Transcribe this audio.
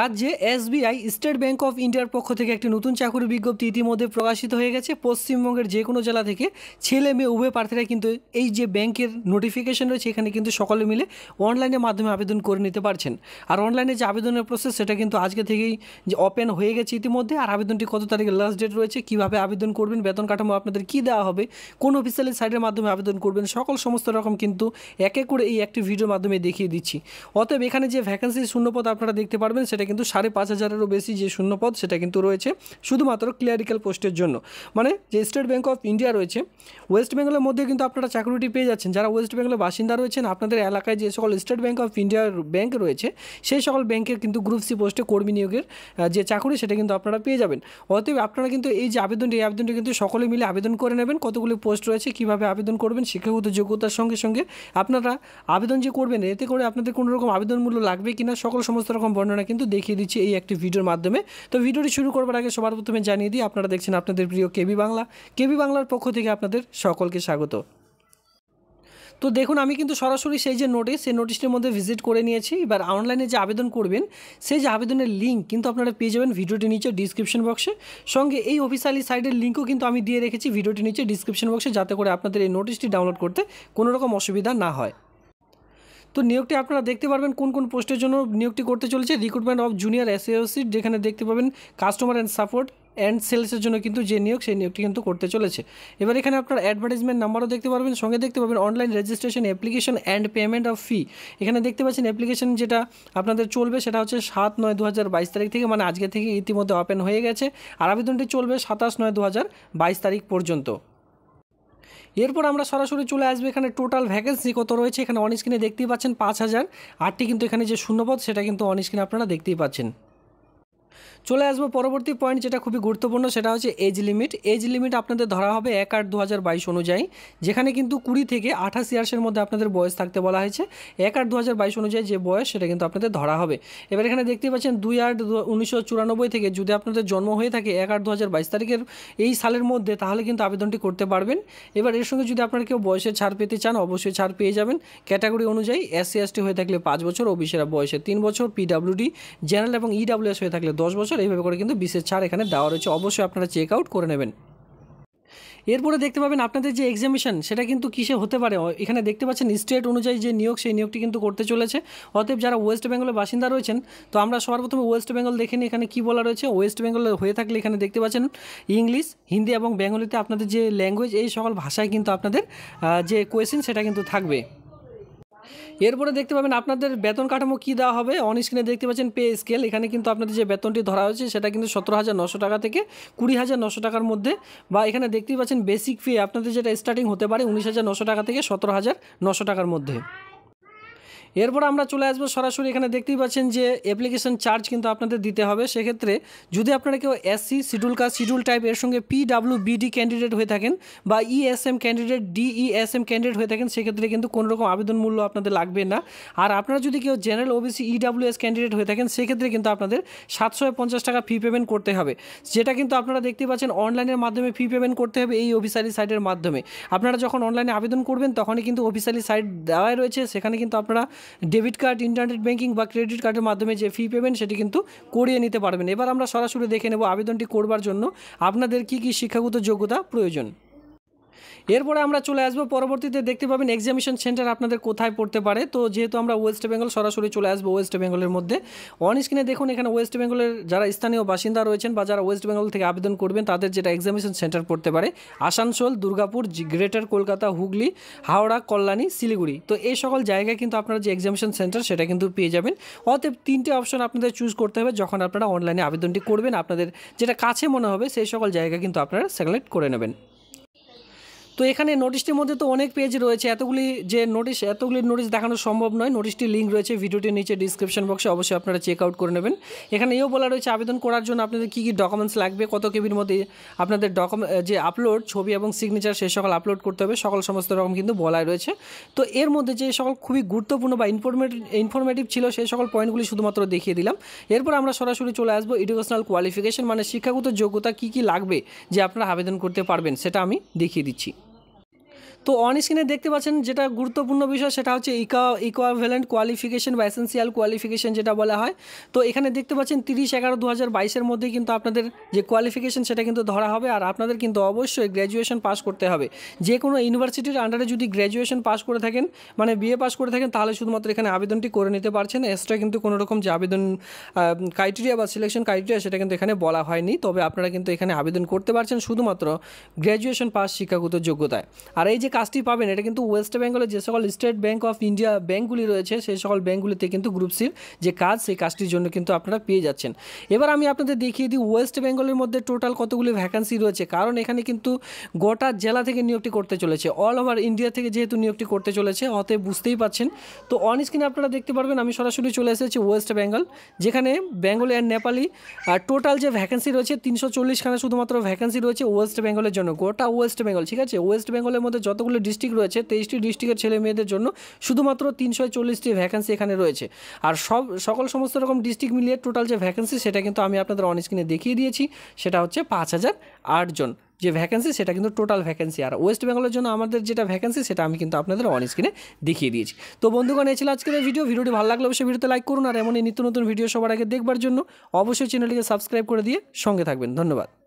রাজ্যে SBI state bank of ইন্ডিয়ার পক্ষ থেকে একটি নতুন চাকরির বিজ্ঞপ্তি ইতিমধ্যে প্রকাশিত হয়ে গেছে পশ্চিমবঙ্গের যে কোনো জেলা থেকে ছেলে মেয়ে উভয় প্রার্থীরা কিন্তু এই যে ব্যাংকের নোটিফিকেশন রয়েছে এখানে কিন্তু সকলে মিলে অনলাইনের মাধ্যমে আবেদন করে নিতে পারছেন আর অনলাইনে যে আবেদনের প্রসেস সেটা কিন্তু আজকে থেকেই যে ওপেন হয়ে গেছে ইতিমধ্যে আর আবেদনটি কত তারিখে লাস্ট ডেট রয়েছে কীভাবে আবেদন করবেন বেতন কাঠামো আপনাদের কী দেওয়া হবে কোন অফিসিয়ালের সাইটের মাধ্যমে আবেদন করবেন সকল সমস্ত রকম কিন্তু একে করে এই একটি ভিডিওর মাধ্যমে দেখিয়ে দিচ্ছি অতএব এখানে যে ভ্যাকেন্সি শূন্যপদ আপনারা দেখতে পারবেন সেটা কিন্তু সাড়ে পাঁচ হাজারেরও বেশি যে শূন্যপদ সেটা কিন্তু রয়েছে শুধুমাত্র ক্লিয়ারিক্যাল পোস্টের জন্য মানে যে স্টেট ব্যাঙ্ক অফ ইন্ডিয়া রয়েছে ওয়েস্ট বেঙ্গলের মধ্যে কিন্তু আপনারা চাকরিটি পেয়ে যাচ্ছেন যারা ওয়েস্ট বেঙ্গলের বাসিন্দা রয়েছেন আপনাদের এলাকায় যে সকল স্টেট ব্যাঙ্ক অফ ইন্ডিয়ার ব্যাঙ্ক রয়েছে সেই সকল ব্যাংকের কিন্তু গ্রুপ সি পোস্টে কর্মী নিয়োগের যে চাকরি সেটা কিন্তু আপনারা পেয়ে যাবেন অতএব আপনারা কিন্তু এই যে আবেদনটি এই আবেদনটি কিন্তু সকলে মিলে আবেদন করে নেবেন কতগুলি পোস্ট রয়েছে কিভাবে আবেদন করবেন শিক্ষাগত যোগ্যতার সঙ্গে সঙ্গে আপনারা আবেদন যে করবেন এতে করে আপনাদের কোনো রকম আবেদন মূল্য লাগবে কিনা সকল সমস্ত রকম বর্ণনা কিন্তু কিন্তু দেখিয়ে দিচ্ছি এই একটি ভিডিওর মাধ্যমে তো ভিডিওটি শুরু করবার আগে সবার প্রথমে জানিয়ে দিই আপনারা দেখছেন আপনাদের প্রিয় কেবি বাংলা কেবি বাংলার পক্ষ থেকে আপনাদের সকলকে স্বাগত তো দেখুন আমি কিন্তু সরাসরি সেই যে নোটিস সেই নোটিশটির মধ্যে ভিজিট করে নিয়েছি এবার অনলাইনে যে আবেদন করবেন সেই যে আবেদনের লিঙ্ক কিন্তু আপনারা পেয়ে যাবেন ভিডিওটি নিচে ডিসক্রিপশন বক্সে সঙ্গে এই অফিসিয়ালি সাইডের লিঙ্কও কিন্তু আমি দিয়ে রেখেছি ভিডিওটি নিচে ডিসক্রিপশন বক্সে যাতে করে আপনাদের এই নোটিশটি ডাউনলোড করতে কোনো রকম অসুবিধা না হয় তো নিয়োগটি আপনারা দেখতে পারবেন কোন কোন পোস্টের জন্য নিয়োগটি করতে চলেছে রিক্রুটমেন্ট অফ জুনিয়র অ্যাসোসিয়েট যেখানে দেখতে পাবেন কাস্টমার অ্যান্ড সাপোর্ট অ্যান্ড সেলসের জন্য কিন্তু যে নিয়োগ সেই নিয়োগটি কিন্তু করতে চলেছে এবার এখানে আপনার অ্যাডভার্টাইজমেন্ট নাম্বারও দেখতে পারবেন সঙ্গে দেখতে পাবেন online registration application and payment of fee এখানে দেখতে পাচ্ছেন অ্যাপ্লিকেশন যেটা আপনাদের চলবে সেটা হচ্ছে সাত নয় দু তারিখ থেকে মানে আজকে থেকে ইতিমধ্যে ওপেন হয়ে গেছে আর আবেদনটি চলবে সাতাশ নয় দু তারিখ পর্যন্ত এরপর আমরা সরাসরি চলে আসবো এখানে টোটাল ভ্যাকেন্সি কত রয়েছে এখানে অনস্ক্রিনে দেখতেই পাচ্ছেন পাঁচ হাজার আটটি কিন্তু এখানে যে শূন্যপদ সেটা কিন্তু অনস্ক্রিনে আপনারা দেখতেই পাচ্ছেন চলে আসবো পরবর্তী পয়েন্ট যেটা খুবই গুরুত্বপূর্ণ সেটা হচ্ছে এজ লিমিট এজ লিমিট আপনাদের ধরা হবে এক আট দু অনুযায়ী যেখানে কিন্তু কুড়ি থেকে আঠাশ ইয়ার্সের মধ্যে আপনাদের বয়স থাকতে বলা হয়েছে এক আট দু অনুযায়ী যে বয়স সেটা কিন্তু আপনাদের ধরা হবে এবার এখানে দেখতে পাচ্ছেন দুই আট উনিশশো থেকে যদি আপনাদের জন্ম হয়ে থাকে এক আট দু তারিখের এই সালের মধ্যে তাহলে কিন্তু আবেদনটি করতে পারবেন এবার এর সঙ্গে যদি আপনারা কেউ বয়সে ছাড় পেতে চান অবশ্যই ছাড় পেয়ে যাবেন ক্যাটাগরি অনুযায়ী এসসি এসটি হয়ে থাকলে পাঁচ বছর ও ওবিসিরা বয়সে তিন বছর পিডাব্লিউডি জেনারেল এবং ইডাব্লিউএস e হয়ে থাকলে দশ বছর বছর এইভাবে করে কিন্তু বিশেষ ছাড় এখানে দেওয়া রয়েছে অবশ্যই আপনারা চেক আউট করে নেবেন এরপরে দেখতে পাবেন আপনাদের যে এক্সামিশন সেটা কিন্তু কিসে হতে পারে এখানে দেখতে পাচ্ছেন স্টেট অনুযায়ী যে নিয়োগ সেই নিয়োগটি কিন্তু করতে চলেছে অতএব যারা ওয়েস্ট বেঙ্গলের বাসিন্দা রয়েছেন তো আমরা সবার প্রথমে ওয়েস্ট বেঙ্গল দেখে নিই এখানে কী বলা রয়েছে ওয়েস্ট বেঙ্গলে হয়ে থাকলে এখানে দেখতে পাচ্ছেন ইংলিশ হিন্দি এবং বেঙ্গলিতে আপনাদের যে ল্যাঙ্গুয়েজ এই সকল ভাষায় কিন্তু আপনাদের যে কোয়েশ্চেন সেটা কিন্তু থাকবে এরপরে দেখতে পাবেন আপনাদের বেতন কাঠামো কি দেওয়া হবে অন স্ক্রিনে দেখতে পাচ্ছেন পে স্কেল এখানে কিন্তু আপনাদের যে বেতনটি ধরা হয়েছে সেটা কিন্তু সতেরো হাজার নশো টাকা থেকে কুড়ি হাজার নশো টাকার মধ্যে বা এখানে দেখতেই পাচ্ছেন বেসিক ফি আপনাদের যেটা স্টার্টিং হতে পারে উনিশ হাজার নশো টাকা থেকে সতেরো হাজার নশো টাকার মধ্যে এরপর আমরা চলে আসবো সরাসরি এখানে দেখতেই পাচ্ছেন যে অ্যাপ্লিকেশন চার্জ কিন্তু আপনাদের দিতে হবে সেক্ষেত্রে যদি আপনারা কেউ SC schedule caste schedule tribe এর সঙ্গে পিডাব্লিউ বিডি ক্যান্ডিডেট হয়ে থাকেন বা ইএসএম ক্যান্ডিডেট ডিইএসএম ক্যান্ডিডেট হয়ে থাকেন সেক্ষেত্রে কিন্তু কোনো রকম আবেদন মূল্য আপনাদের লাগবে না আর আপনারা যদি কেউ জেনারেল ওবিসি ইডাব্লিউএস ক্যান্ডিডেট হয়ে থাকেন সেক্ষেত্রে কিন্তু আপনাদের সাতশো পঞ্চাশ টাকা ফি পেমেন্ট করতে হবে যেটা কিন্তু আপনারা দেখতে পাচ্ছেন অনলাইনের মাধ্যমে ফি পেমেন্ট করতে হবে এই অফিসারি সাইটের মাধ্যমে আপনারা যখন অনলাইনে আবেদন করবেন তখনই কিন্তু অফিসিয়ালি সাইট দেওয়াই রয়েছে সেখানে কিন্তু আপনারা ডেবিট কার্ড ইন্টারনেট ব্যাঙ্কিং বা ক্রেডিট কার্ডের মাধ্যমে যে ফি পেমেন্ট সেটি কিন্তু করিয়ে নিতে পারবেন এবার আমরা সরাসরি দেখে নেব আবেদনটি করবার জন্য আপনাদের কি কি শিক্ষাগত যোগ্যতা প্রয়োজন এরপরে আমরা চলে আসবো পরবর্তীতে দেখতে পাবেন এক্সামিশন সেন্টার আপনাদের কোথায় পড়তে পারে তো যেহেতু আমরা ওয়েস্ট বেঙ্গল সরাসরি চলে আসবো ওয়েস্ট বেঙ্গলের মধ্যে অন স্ক্রিনে দেখুন এখানে ওয়েস্ট বেঙ্গলের যারা স্থানীয় বাসিন্দা রয়েছেন বা যারা ওয়েস্ট বেঙ্গল থেকে আবেদন করবেন তাদের যেটা এক্সামিশন সেন্টার পড়তে পারে আসানসোল দুর্গাপুর গ্রেটার কলকাতা হুগলি হাওড়া কল্যাণী শিলিগুড়ি তো এই সকল জায়গায় কিন্তু আপনারা যে এক্সামিশন সেন্টার সেটা কিন্তু পেয়ে যাবেন অতএব তিনটে অপশন আপনাদের চুজ করতে হবে যখন আপনারা অনলাইনে আবেদনটি করবেন আপনাদের যেটা কাছে মনে হবে সেই সকল জায়গা কিন্তু আপনারা সিলেক্ট করে নেবেন তো এখানে নোটিশটির মধ্যে তো অনেক পেজ রয়েছে এতগুলি যে নোটিশ এতগুলি নোটিশ দেখানো সম্ভব নয় নোটিশটির লিঙ্ক রয়েছে ভিডিওটির নিচে ডিসক্রিপশন বক্সে অবশ্যই আপনারা চেক আউট করে নেবেন এখানে এও বলা রয়েছে আবেদন করার জন্য আপনাদের কী কী ডকুমেন্টস লাগবে কত কেবির মধ্যে আপনাদের ডকুমেন্ট যে আপলোড ছবি এবং সিগনেচার সে সকল আপলোড করতে হবে সকল সমস্ত রকম কিন্তু বলা রয়েছে তো এর মধ্যে যে সকল খুবই গুরুত্বপূর্ণ বা ইনফরমেটিভ ইনফরমেটিভ ছিল সেই সকল পয়েন্টগুলি শুধুমাত্র দেখিয়ে দিলাম এরপর আমরা সরাসরি চলে আসবো এডুকেশনাল কোয়ালিফিকেশন মানে শিক্ষাগত যোগ্যতা কি কি লাগবে যে আপনারা আবেদন করতে পারবেন সেটা আমি দেখিয়ে দিচ্ছি তো অন স্ক্রিনে দেখতে পাচ্ছেন যেটা গুরুত্বপূর্ণ বিষয় সেটা হচ্ছে ইকা ইকোয়াভ্যালেন্ট কোয়ালিফিকেশন বা এসেন্সিয়াল কোয়ালিফিকেশন যেটা বলা হয় তো এখানে দেখতে পাচ্ছেন তিরিশ এগারো দু হাজার বাইশের কিন্তু আপনাদের যে কোয়ালিফিকেশন সেটা কিন্তু ধরা হবে আর আপনাদের কিন্তু অবশ্যই গ্র্যাজুয়েশন পাস করতে হবে যে কোনো ইউনিভার্সিটির আন্ডারে যদি গ্র্যাজুয়েশন পাস করে থাকেন মানে বিএ পাস করে থাকেন তাহলে শুধুমাত্র এখানে আবেদনটি করে নিতে পারছেন এক্সট্রা কিন্তু কোনো রকম যে আবেদন ক্রাইটেরিয়া বা সিলেকশন ক্রাইটেরিয়া সেটা কিন্তু এখানে বলা হয়নি তবে আপনারা কিন্তু এখানে আবেদন করতে পারছেন শুধুমাত্র গ্র্যাজুয়েশন পাস শিক্ষাগত যোগ্যতায় আর এই যে কাজটি পাবেন এটা কিন্তু ওয়েস্ট বেঙ্গলের যে সকল স্টেট ব্যাঙ্ক অফ ইন্ডিয়া ব্যাঙ্কগুলি রয়েছে সেই সকল ব্যাঙ্কগুলিতে কিন্তু গ্রুপ সির যে কাজ সেই কাজটির জন্য কিন্তু আপনারা পেয়ে যাচ্ছেন এবার আমি আপনাদের দেখিয়ে দিই ওয়েস্ট বেঙ্গলের মধ্যে টোটাল কতগুলি ভ্যাকান্সি রয়েছে কারণ এখানে কিন্তু গোটা জেলা থেকে নিয়োগটি করতে চলেছে অল ওভার ইন্ডিয়া থেকে যেহেতু নিয়োগটি করতে চলেছে অতএব বুঝতেই পাচ্ছেন তো অন স্ক্রিনে আপনারা দেখতে পারবেন আমি সরাসরি চলে এসেছি ওয়েস্ট বেঙ্গল যেখানে বেঙ্গল অ্যান্ড নেপালি আর টোটাল যে ভ্যাকেন্সি রয়েছে তিনশো চল্লিশখানে শুধুমাত্র ভ্যাকেন্সি রয়েছে ওয়েস্ট বেঙ্গলের জন্য গোটা ওয়েস্ট বেঙ্গল ঠিক আছে ওয়েস্ট বেঙ্গলের মধ্যে যত কতগুলো ডিস্ট্রিক্ট রয়েছে তেইশটি ডিস্ট্রিক্টের ছেলে মেয়েদের জন্য শুধুমাত্র তিনশো চল্লিশটি ভ্যাকেন্সি এখানে রয়েছে আর সব সকল সমস্ত রকম ডিস্ট্রিক্ট মিলিয়ে টোটাল যে ভ্যাকেন্সি সেটা কিন্তু আমি আপনাদের অন স্ক্রিনে দেখিয়ে দিয়েছি সেটা হচ্ছে পাঁচ হাজার আটজন যে ভ্যাকেন্সি সেটা কিন্তু টোটাল ভ্যাকেন্সি আর ওয়েস্ট বেঙ্গলের জন্য আমাদের যেটা ভ্যাকেন্সি সেটা আমি কিন্তু আপনাদের অন স্ক্রিনে দেখিয়ে দিয়েছি তো বন্ধুগণ এছিল আজকের ভিডিও ভিডিওটি ভালো লাগলে অবশ্যই ভিডিওতে লাইক করুন আর এমনই নিত্য নতুন ভিডিও সবার আগে দেখবার জন্য অবশ্যই চ্যানেলটিকে সাবস্ক্রাইব করে দিয়ে সঙ্গে থাকবেন ধন্যবাদ